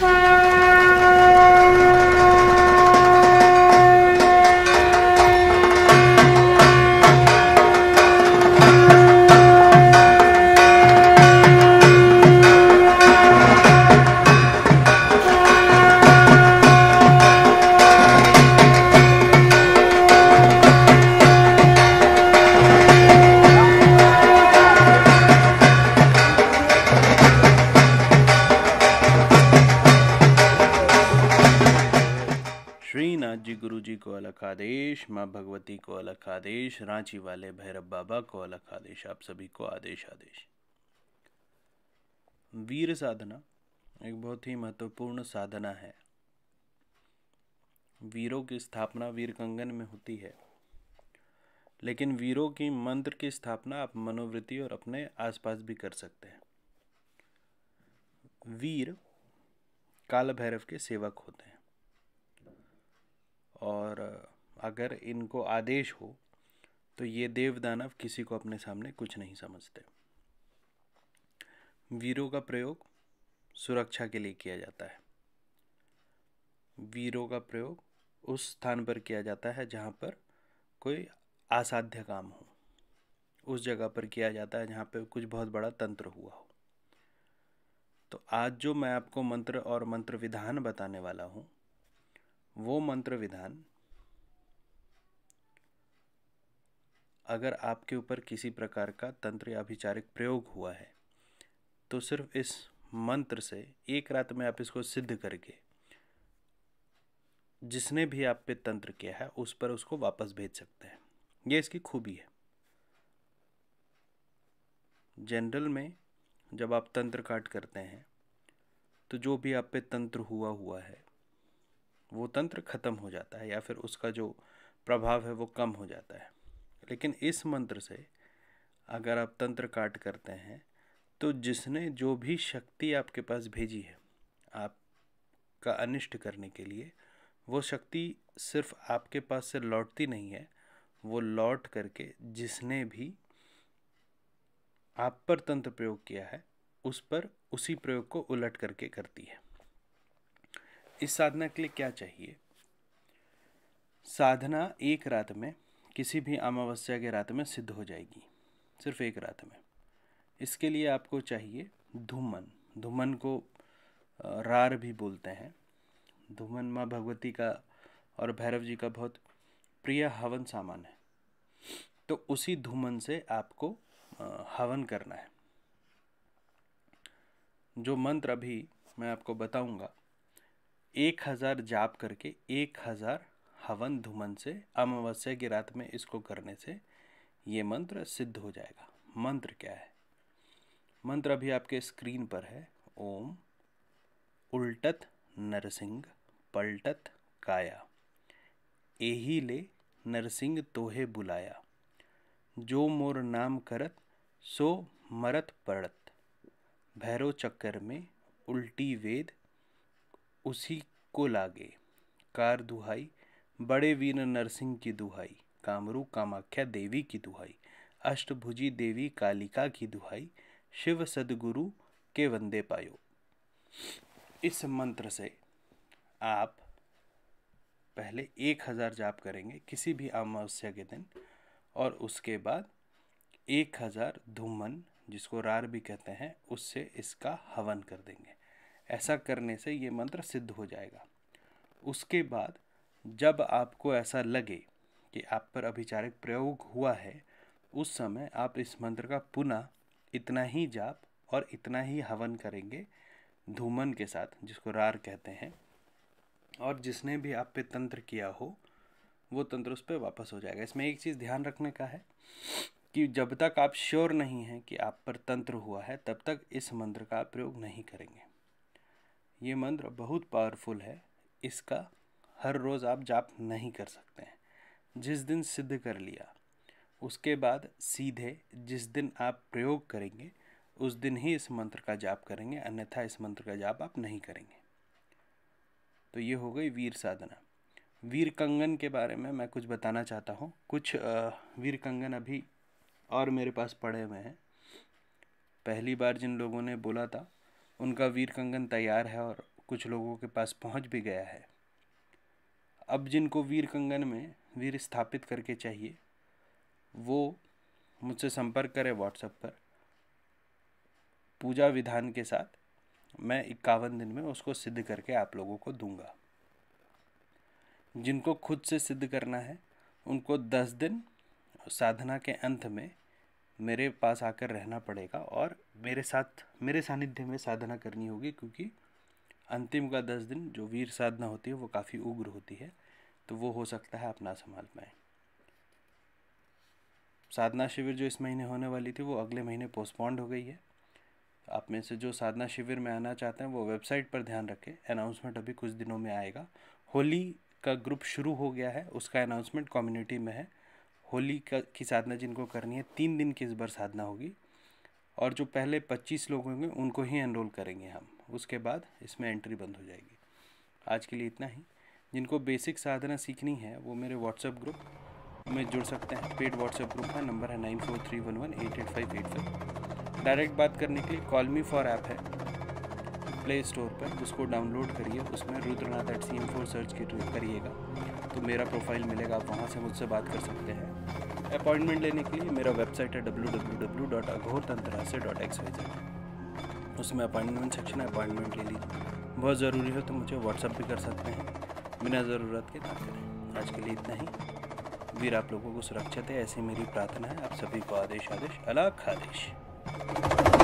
Bye. को अलग आदेश माँ भगवती को अलग आदेश रांची वाले भैरव बाबा को अलग आदेश आप सभी को आदेश आदेश वीर साधना एक बहुत ही महत्वपूर्ण साधना है वीरों की स्थापना वीर कंगन में होती है लेकिन वीरों की मंत्र की स्थापना आप मनोवृत्ति और अपने आसपास भी कर सकते हैं वीर काल भैरव के सेवक होते हैं और अगर इनको आदेश हो तो ये देव दानव किसी को अपने सामने कुछ नहीं समझते वीरों का प्रयोग सुरक्षा के लिए किया जाता है वीरों का प्रयोग उस स्थान पर किया जाता है जहाँ पर कोई असाध्य काम हो उस जगह पर किया जाता है जहाँ पर कुछ बहुत बड़ा तंत्र हुआ हो तो आज जो मैं आपको मंत्र और मंत्र विधान बताने वाला हूँ वो मंत्र विधान अगर आपके ऊपर किसी प्रकार का तंत्र या अभिचारिक प्रयोग हुआ है तो सिर्फ इस मंत्र से एक रात में आप इसको सिद्ध करके जिसने भी आप पे तंत्र किया है उस पर उसको वापस भेज सकते हैं ये इसकी खूबी है जनरल में जब आप तंत्र काट करते हैं तो जो भी आप पे तंत्र हुआ हुआ है वो तंत्र ख़त्म हो जाता है या फिर उसका जो प्रभाव है वो कम हो जाता है लेकिन इस मंत्र से अगर आप तंत्र काट करते हैं तो जिसने जो भी शक्ति आपके पास भेजी है आपका अनिष्ट करने के लिए वो शक्ति सिर्फ आपके पास से लौटती नहीं है वो लौट करके जिसने भी आप पर तंत्र प्रयोग किया है उस पर उसी प्रयोग को उलट करके करती है इस साधना के लिए क्या चाहिए साधना एक रात में किसी भी अमावस्या के रात में सिद्ध हो जाएगी सिर्फ एक रात में इसके लिए आपको चाहिए धूमन धूमन को रार भी बोलते हैं धूमन माँ भगवती का और भैरव जी का बहुत प्रिय हवन सामान है तो उसी धूमन से आपको हवन करना है जो मंत्र अभी मैं आपको बताऊंगा एक हज़ार जाप करके एक हज़ार हवन धुमन से अमावस्या की रात में इसको करने से ये मंत्र सिद्ध हो जाएगा मंत्र क्या है मंत्र अभी आपके स्क्रीन पर है ओम उल्टत नरसिंह पलटत काया एही ले नरसिंह तोहे बुलाया जो मोर नाम करत सो मरत पड़त भैरव चक्कर में उल्टी वेद उसी को लागे कार दुहाई बड़े वीर नरसिंह की दुहाई कामरू कामाख्या देवी की दुहाई अष्टभुजी देवी कालिका की दुहाई शिव सदगुरु के वंदे पायो इस मंत्र से आप पहले एक हज़ार जाप करेंगे किसी भी अमावस्या के दिन और उसके बाद एक हज़ार धूमन जिसको रार भी कहते हैं उससे इसका हवन कर देंगे ऐसा करने से ये मंत्र सिद्ध हो जाएगा उसके बाद जब आपको ऐसा लगे कि आप पर अभिचारिक प्रयोग हुआ है उस समय आप इस मंत्र का पुनः इतना ही जाप और इतना ही हवन करेंगे धूमन के साथ जिसको रार कहते हैं और जिसने भी आप पे तंत्र किया हो वो तंत्र उस पर वापस हो जाएगा इसमें एक चीज़ ध्यान रखने का है कि जब तक आप श्योर नहीं हैं कि आप पर तंत्र हुआ है तब तक इस मंत्र का प्रयोग नहीं करेंगे ये मंत्र बहुत पावरफुल है इसका हर रोज़ आप जाप नहीं कर सकते हैं जिस दिन सिद्ध कर लिया उसके बाद सीधे जिस दिन आप प्रयोग करेंगे उस दिन ही इस मंत्र का जाप करेंगे अन्यथा इस मंत्र का जाप आप नहीं करेंगे तो ये हो गई वीर साधना वीर कंगन के बारे में मैं कुछ बताना चाहता हूँ कुछ वीर कंगन अभी और मेरे पास पड़े हुए हैं पहली बार जिन लोगों ने बोला था उनका वीर कंगन तैयार है और कुछ लोगों के पास पहुंच भी गया है अब जिनको वीर कंगन में वीर स्थापित करके चाहिए वो मुझसे संपर्क करें व्हाट्सएप पर पूजा विधान के साथ मैं इक्यावन दिन में उसको सिद्ध करके आप लोगों को दूंगा जिनको खुद से सिद्ध करना है उनको दस दिन साधना के अंत में मेरे पास आकर रहना पड़ेगा और मेरे साथ मेरे सानिध्य में साधना करनी होगी क्योंकि अंतिम का दस दिन जो वीर साधना होती है वो काफ़ी उग्र होती है तो वो हो सकता है आप ना संभाल पाए साधना शिविर जो इस महीने होने वाली थी वो अगले महीने पोस्टपोन्ड हो गई है आप में से जो साधना शिविर में आना चाहते हैं वो वेबसाइट पर ध्यान रखें अनाउंसमेंट अभी कुछ दिनों में आएगा होली का ग्रुप शुरू हो गया है उसका अनाउंसमेंट कम्युनिटी में है होली का की साधना जिनको करनी है तीन दिन की इस बार साधना होगी और जो पहले पच्चीस लोग होंगे उनको ही एनरोल करेंगे हम उसके बाद इसमें एंट्री बंद हो जाएगी आज के लिए इतना ही जिनको बेसिक साधना सीखनी है वो मेरे व्हाट्सएप ग्रुप में जुड़ सकते हैं पेड व्हाट्सएप ग्रुप का नंबर है nine four three one one eight eight five eight five direct बात करने के लिए कॉलमी फॉर ऐप है प्ले स्टोर पर उसको डाउनलोड करिए उसमें Rudranath at C M four search करिएगा तो मेरा प्रोफाइल मिलेगा आप वहाँ से मुझसे बात कर सकते हैं अपॉइंटमेंट लेने के लिए मेरा वेबसाइट है W W W dot Aghor से डॉट एक्स वाई जेड उसमें अपॉइंटमेंट सेक्शन है अपॉइंटमेंट ले लीजिए बहुत ज़रूरी हो तो मुझे व्हाट्सअप भी कर सकते हैं बिना ज़रूरत के ना करें आज के लिए इतना ही वीर आप लोगों को सुरक्षित है ऐसी मेरी प्रार्थना है आप सभी को आदेश आदेश अलाख आदेश